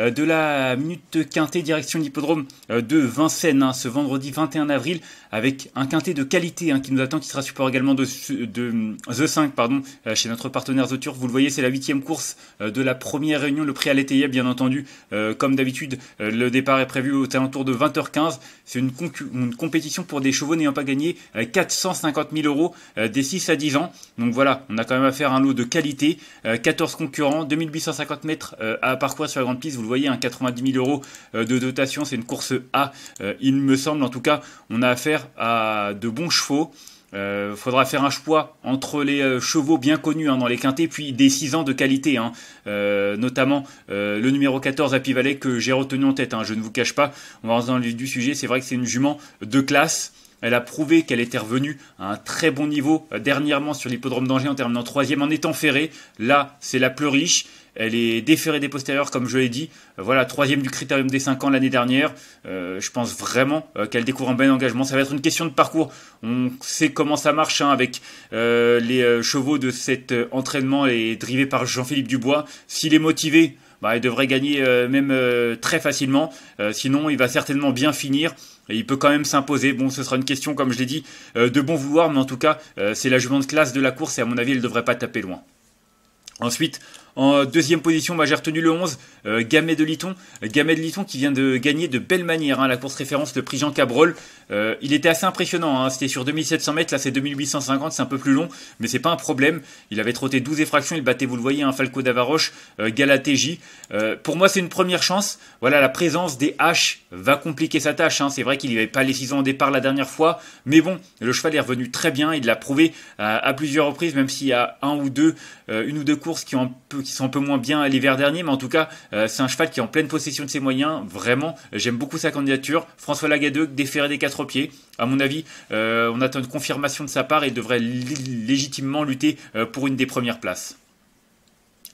euh, de la minute quintée direction l'hippodrome euh, de Vincennes hein, ce vendredi 21 avril avec un quintet de qualité hein, qui nous attend qui sera support également de, euh, The 5 pardon, chez notre partenaire The Turk. Vous le voyez c'est la huitième course de la première réunion, le prix à l'été, bien entendu comme d'habitude le départ est prévu aux alentours de 20h15 c'est une, compétition pour des chevaux n'ayant pas gagné 450 000 euros des 6 à 10 ans donc voilà on a quand même affaire à un lot de qualité 14 concurrents 2850 mètres à parcourir sur la grande piste vous voyez, un 90 000 euros euh, de dotation, c'est une course A, euh, il me semble. En tout cas, on a affaire à de bons chevaux. Il euh, faudra faire un choix entre les chevaux bien connus hein, dans les quintés, puis des 6 ans de qualité, hein. notamment le numéro 14 à Pivalet que j'ai retenu en tête. Hein, je ne vous cache pas, on va dans le du sujet. C'est vrai que c'est une jument de classe. Elle a prouvé qu'elle était revenue à un très bon niveau dernièrement sur l'hippodrome d'Angers en terminant troisième en étant ferrée. Là, c'est la plus riche. Elle est déférée des postérieurs, comme je l'ai dit. Euh, voilà, troisième du critérium des 5 ans l'année dernière. Euh, je pense vraiment euh, qu'elle découvre un bel engagement. Ça va être une question de parcours. On sait comment ça marche hein, avec les chevaux de cet entraînement et drivé par Jean-Philippe Dubois. S'il est motivé, bah, il devrait gagner même très facilement. sinon, il va certainement bien finir. Et il peut quand même s'imposer. Bon, ce sera une question, comme je l'ai dit, de bon vouloir, mais en tout cas, c'est la jument de classe de la course et à mon avis, elle ne devrait pas taper loin. Ensuite, en deuxième position, bah, j'ai retenu le 11, euh, Gamet de Liton. Gamet de Liton qui vient de gagner de belle manière hein, la course référence, le prix Jean Cabrol. Euh, il était assez impressionnant, hein. c'était sur 2700 mètres, là c'est 2850, c'est un peu plus long, mais c'est pas un problème. Il avait trotté 12 effractions, il battait, vous le voyez, un Falco d'Avaroche, euh, Galatéji. Euh, pour moi, c'est une première chance. Voilà, la présence des haches va compliquer sa tâche. Hein. C'est vrai qu'il n'y avait pas les 6 ans au départ la dernière fois, mais bon, le cheval est revenu très bien, il l'a prouvé à, à, plusieurs reprises, même s'il y a un ou deux, une ou deux courses qui ont un peu qui sont un peu moins bien à l'hiver dernier, mais en tout cas, euh, c'est un cheval qui est en pleine possession de ses moyens. Vraiment, j'aime beaucoup sa candidature. François Lagadeux, déféré des quatre pieds. À mon avis, euh, on attend une confirmation de sa part et devrait légitimement lutter euh, pour une des premières places.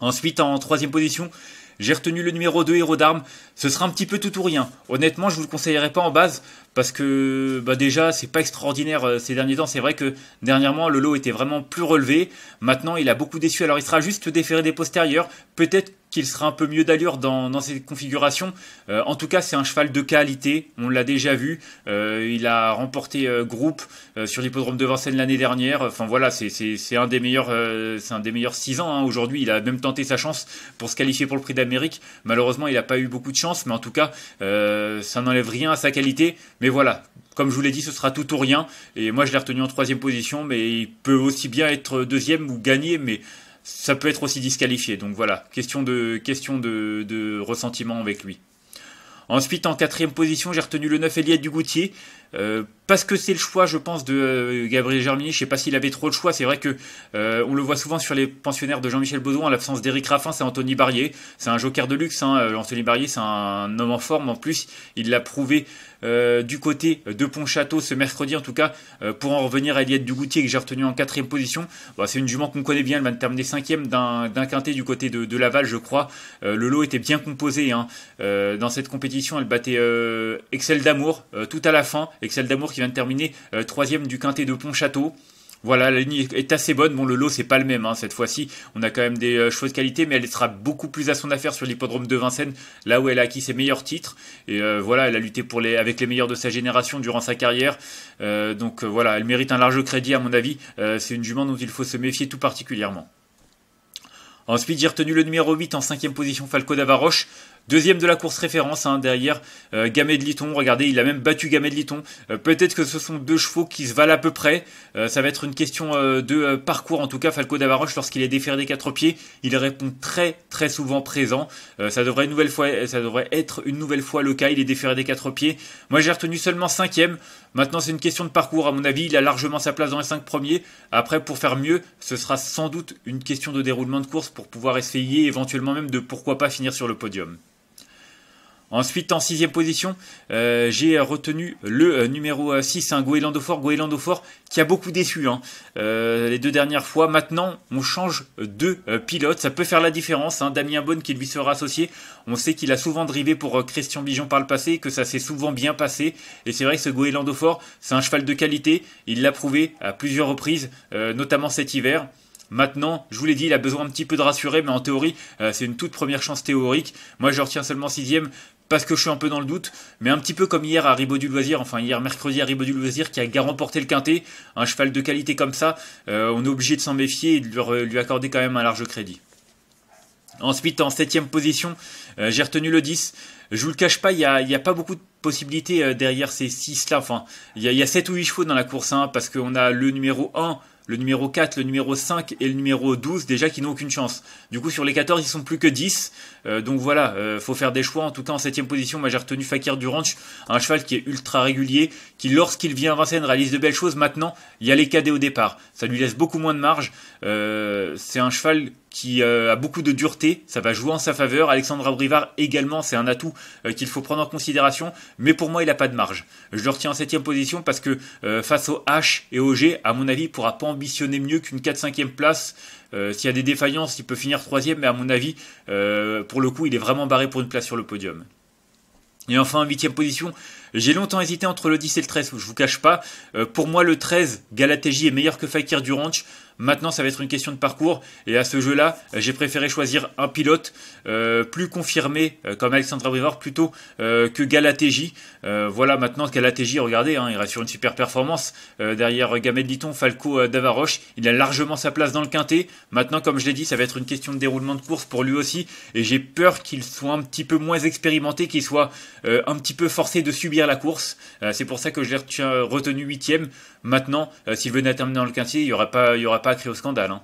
Ensuite, en troisième position, j'ai retenu le numéro 2 héros d'armes. Ce sera un petit peu tout ou rien. Honnêtement, je vous le conseillerais pas en base parce que bah déjà, c'est pas extraordinaire euh, ces derniers temps. C'est vrai que dernièrement, le lot était vraiment plus relevé. Maintenant, il a beaucoup déçu. Alors, il sera juste déféré des postérieurs. Peut-être qu'il sera un peu mieux d'allure dans, cette configuration. Euh, en tout cas, c'est un cheval de qualité, on l'a déjà vu. Euh, il a remporté euh, groupe sur l'hippodrome de Vincennes l'année dernière. Enfin voilà, c'est un des meilleurs, c'est un des meilleurs 6 ans hein. aujourd'hui. Il a même tenté sa chance pour se qualifier pour le Prix d'Amérique. Malheureusement, il n'a pas eu beaucoup de chance, mais en tout cas, ça n'enlève rien à sa qualité. Mais voilà, comme je vous l'ai dit, ce sera tout ou rien. Et moi, je l'ai retenu en troisième position, mais il peut aussi bien être deuxième ou gagner, mais ça peut être aussi disqualifié. Donc voilà, question de, question de, ressentiment avec lui. Ensuite, en quatrième position, j'ai retenu le 9 du Goutier. Euh, parce que c'est le choix, je pense, de euh, Gabriel Germini. Je sais pas s'il avait trop de choix. C'est vrai que euh, on le voit souvent sur les pensionnaires de Jean-Michel Baudouin. En l'absence d'Éric Raffin, c'est Anthony Barrier. C'est un joker de luxe. Hein. Anthony Barrier, c'est un homme en forme. En plus, il l'a prouvé du côté de Pontchâteau ce mercredi, en tout cas, pour en revenir à Eliette Dugoutier, que j'ai retenu en quatrième position. c'est une jument qu'on connaît bien. Elle va terminer cinquième d'un quintet du côté de, Laval, je crois. le lot était bien composé hein. dans cette compétition. Elle battait Excel d'amour tout à la fin Excel d'amour qui vient de terminer euh, troisième du quintet de Pontchâteau. Voilà, la ligne est assez bonne. Bon, le lot, c'est pas le même hein. cette fois-ci. On a quand même des euh, choses de qualité, mais elle sera beaucoup plus à son affaire sur l'hippodrome de Vincennes, là où elle a acquis ses meilleurs titres. Et euh, voilà, elle a lutté pour les, avec les meilleurs de sa génération durant sa carrière. donc voilà, elle mérite un large crédit, à mon avis. c'est une jument dont il faut se méfier tout particulièrement. Ensuite, j'ai retenu le numéro 8 en cinquième position Falco Davaroche. Deuxième de la course référence, hein, derrière euh, de Liton. Regardez, il a même battu Gamet de Liton. Euh, peut-être que ce sont deux chevaux qui se valent à peu près. Euh, ça va être une question euh, de parcours. En tout cas, Falco Davaroche, lorsqu'il est déféré des quatre pieds, il répond très très souvent présent. ça devrait une nouvelle fois, ça devrait être une nouvelle fois le cas. Il est déféré des quatre pieds. Moi, j'ai retenu seulement cinquième. Maintenant, c'est une question de parcours. À mon avis, il a largement sa place dans les cinq premiers. Après, pour faire mieux, ce sera sans doute une question de déroulement de course pour pouvoir essayer éventuellement même de pourquoi pas finir sur le podium. Ensuite, en sixième position, euh, j'ai retenu le euh, numéro 6, euh, un hein, qui a beaucoup déçu hein. les deux dernières fois. Maintenant, on change de pilote. Ça peut faire la différence. Hein, Damien Bonne qui lui sera associé. On sait qu'il a souvent drivé pour Christian Bijon par le passé, que ça s'est souvent bien passé. Et c'est vrai que ce Goélandophore, c'est un cheval de qualité. Il l'a prouvé à plusieurs reprises, notamment cet hiver. Maintenant, je vous l'ai dit, il a besoin un petit peu de rassurer, mais en théorie, c'est une toute première chance théorique. Moi, je retiens seulement sixième parce que je suis un peu dans le doute, mais un petit peu comme hier à Ribaud du Loisir, enfin hier mercredi à Ribaud du Loisir qui a remporté le quintet, un cheval de qualité comme ça, euh, on est obligé de s'en méfier et de euh, lui, accorder quand même un large crédit. Ensuite, en septième position, euh, j'ai retenu le 10. Je vous le cache pas, il n'y a, pas beaucoup de possibilités derrière ces 6 là. Enfin, il y, a 7 ou 8 chevaux dans la course, hein, parce qu'on a le numéro 1 le numéro 4, le numéro 5 et le numéro 12 déjà qui n'ont aucune chance. Du coup sur les 14 ils sont plus que 10. Euh, donc voilà, euh, faut faire des choix. En tout cas en septième position, moi j'ai retenu Fakir du Ranch, un cheval qui est ultra régulier, qui lorsqu'il vient à Vincennes réalise de belles choses. Maintenant, il y a les cadets au départ. Ça lui laisse beaucoup moins de marge. Euh, c'est un cheval qui euh, a beaucoup de dureté, ça va jouer en sa faveur. Alexandre Abrivard également, c'est un atout euh, qu'il faut prendre en considération, mais pour moi il n'a pas de marge. Je le retiens en 7 septième position parce que euh, face au H et au G, à mon avis, il ne pourra pas ambitionner mieux qu'une 4-5e place. S'il y a des défaillances, il peut finir 3 troisième, mais à mon avis, pour le coup, il est vraiment barré pour une place sur le podium. Et enfin, en huitième position, j'ai longtemps hésité entre le 10 et le 13, je ne vous cache pas. pour moi, le 13, Galatéji est meilleur que Fakir Duranch. Maintenant, ça va être une question de parcours. Et à ce jeu-là, j'ai préféré choisir un pilote euh, plus confirmé, euh, comme Alexandre Brivard, plutôt euh, que Galatéji. voilà, maintenant, Galatéji, regardez, hein, il reste sur une super performance. derrière Gamet Litton, Falco Davaroche, il a largement sa place dans le quintet. Maintenant, comme je l'ai dit, ça va être une question de déroulement de course pour lui aussi. Et j'ai peur qu'il soit un petit peu moins expérimenté, qu'il soit un petit peu forcé de subir la course. C'est pour ça que je l'ai retenu huitième. Maintenant, s'il venait à terminer dans le quintet, il n'y aura pas... Il y aura pas créé au scandale. Hein.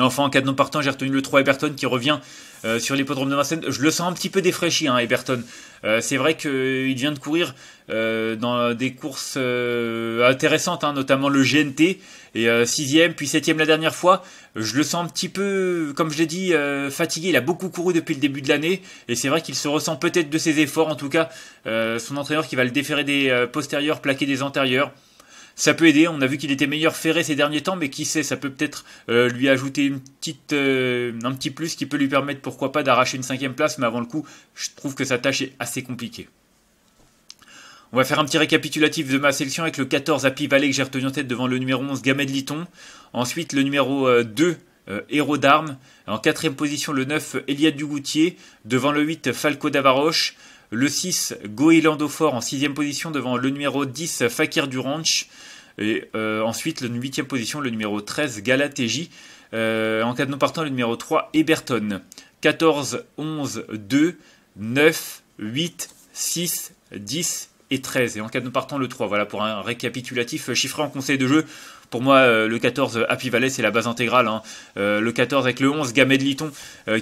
enfin, en cas de non partant, j'ai retenu le 3 Everton qui revient euh, sur l'hippodrome de Vincennes. Je le sens un petit peu défraîchi, hein, Everton. Euh, c'est vrai qu'il euh, vient de courir dans des courses intéressantes, hein, notamment le GNT, et 6ème, puis 7ème la dernière fois. Je le sens un petit peu, comme je l'ai dit, fatigué. Il a beaucoup couru depuis le début de l'année, et c'est vrai qu'il se ressent peut-être de ses efforts, en tout cas, son entraîneur qui va le déférer des postérieurs, plaquer des antérieurs ça peut aider. On a vu qu'il était meilleur ferré ces derniers temps, mais qui sait, ça peut peut-être euh, lui ajouter euh, un petit plus qui peut lui permettre, pourquoi pas, d'arracher une cinquième place. Mais avant le coup, je trouve que sa tâche est assez compliquée. On va faire un petit récapitulatif de ma sélection avec le 14 Happy Valley que j'ai retenu en tête devant le numéro 11 Gamet de Liton. Ensuite, le numéro 2 euh, héros d'armes. En quatrième position, le 9, Eliade Dugoutier. Devant le 8, Falco Davaroche. Le 6, Goélando Fort en 6 position devant le numéro 10, Fakir Duranch. Et euh, ensuite, le 8 position, le numéro 13, Galateji. Euh, en cas de non partant, le numéro 3, Eberton. 14, 11, 2, 9, 8, 6, 10 et 13. Et en cas de non partant, le 3. Voilà pour un récapitulatif euh, chiffré en conseil de jeu. Pour moi, le 14 Happy Valley, c'est la base intégrale. Hein. le 14 avec le 11 Gamet de Liton,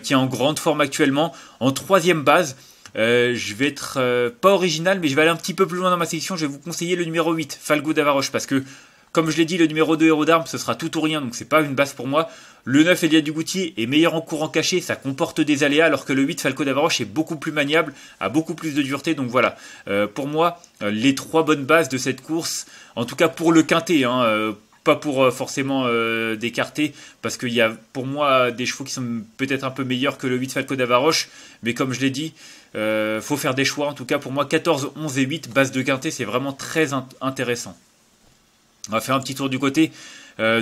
qui est en grande forme actuellement, en troisième base. Euh, je vais être euh, pas original, mais je vais aller un petit peu plus loin dans ma sélection Je vais vous conseiller le numéro 8, Falgo Davaroche, parce que, comme je l'ai dit, le numéro 2 héros d'armes, ce sera tout ou rien, donc c'est pas une base pour moi. Le 9, Elia Dugoutier, est meilleur en courant caché, ça comporte des aléas, alors que le 8, Falco Davaroche, est beaucoup plus maniable, a beaucoup plus de dureté, donc voilà. Euh, pour moi, les trois bonnes bases de cette course, en tout cas pour le quintet, hein, pas pour euh, forcément euh, d'écarter, parce qu'il y a pour moi des chevaux qui sont peut-être un peu meilleurs que le 8 Falco d'Avaroche, mais comme je l'ai dit, il euh, faut faire des choix. En tout cas, pour moi, 14, 11 et 8, base de quintet, c'est vraiment très intéressant. On va faire un petit tour du côté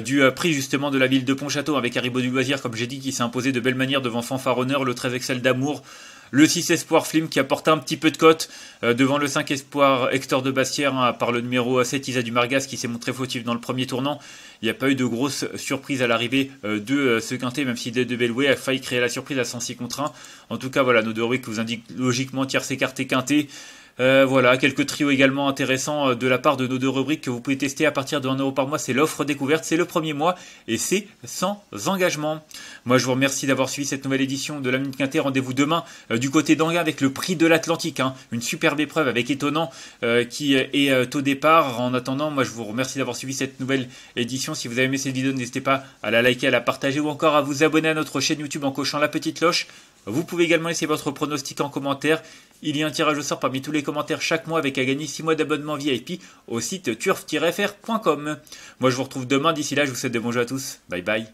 du prix justement de la ville de Pontchâteau avec Haribo du Loisir, comme j'ai dit, qui s'est imposé de belle manière devant Fanfaronneur, le 13 Excel d'Amour, le 6 Espoir Flim qui apporte un petit peu de cote euh, devant le 5 Espoir Hector de Bastière hein, par le numéro 7 Isa du Margas qui s'est montré fautif dans le premier tournant. Il n'y a pas eu de grosse surprise à l'arrivée euh, de euh, ce quintet, même si des de a failli créer la surprise à 106 contre 1. En tout cas, voilà, nos deux qui vous indiquent logiquement tiers écarté quintet. Euh, voilà, quelques trios également intéressants euh, de la part de nos deux rubriques que vous pouvez tester à partir de 1€ euro par mois. C'est l'offre découverte, c'est le premier mois et c'est sans engagement. Moi, je vous remercie d'avoir suivi cette nouvelle édition de la Minute Quintet. Rendez-vous demain euh, du côté d'Angers avec le prix de l'Atlantique. Hein. Une superbe épreuve avec étonnant qui est au départ. En attendant, moi, je vous remercie d'avoir suivi cette nouvelle édition. Si vous avez aimé cette vidéo, n'hésitez pas à la liker, à la partager ou encore à vous abonner à notre chaîne YouTube en cochant la petite cloche. Vous pouvez également laisser votre pronostic en commentaire. Il y a un tirage au sort parmi tous les commentaires chaque mois avec à gagner 6 mois d'abonnement VIP au site turf-fr.com. Moi je vous retrouve demain, d'ici là je vous souhaite de bons jeux à tous. Bye bye.